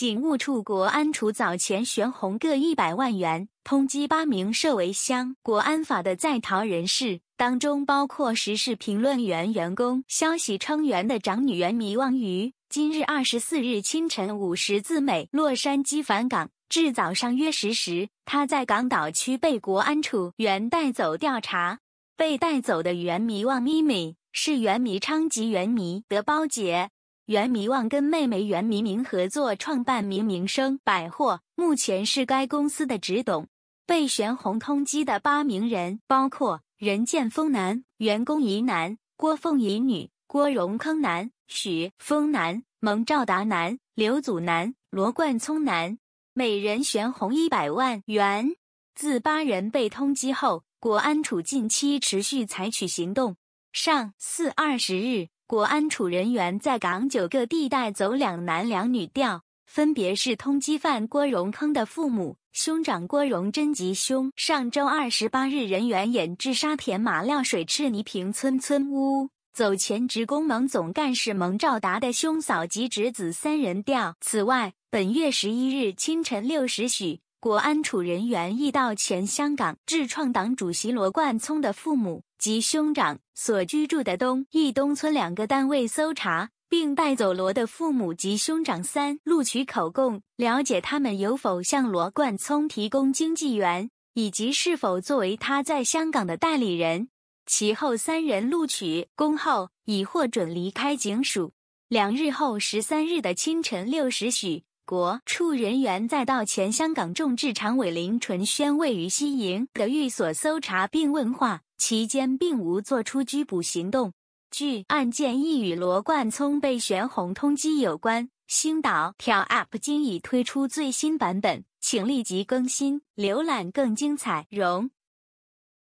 警务处国安处早前悬红各一百万元，通缉八名涉为香国安法的在逃人士，当中包括时事评论员员工。消息称，员的长女原弥望于今日二十四日清晨五时自美洛杉矶返港，至早上约十时，她在港岛区被国安处原带走调查。被带走的原弥望咪咪是原弥昌及原弥的胞姐。袁弥望跟妹妹袁明明合作创办明明生百货，目前是该公司的直董。被玄红通缉的八名人，包括任建峰男、袁工仪男、郭凤仪女、郭荣铿男、许峰男、蒙兆达男、刘祖男、罗冠聪男，每人悬红一百万元。自八人被通缉后，国安处近期持续采取行动。上四二十日。国安处人员在港九个地带走两男两女，调，分别是通缉犯郭荣铿的父母、兄长郭荣贞及兄。上周二十八日，人员演至沙田马料水赤泥坪村村屋，走前职工盟总干事蒙兆达的兄嫂及侄子三人调。此外，本月十一日清晨六时许，国安处人员亦到前香港智创党主席罗冠聪的父母。及兄长所居住的东义东村两个单位搜查，并带走罗的父母及兄长三，录取口供，了解他们有否向罗冠聪提供经济源，以及是否作为他在香港的代理人。其后三人录取工后，已获准离开警署。两日后，十三日的清晨六时许。国处人员再到前香港众志常委林纯轩位于西营的寓所搜查并问话，期间并无做出拘捕行动。据案件亦与罗冠聪被悬红通缉有关。星岛挑 App 今已推出最新版本，请立即更新，浏览更精彩。容。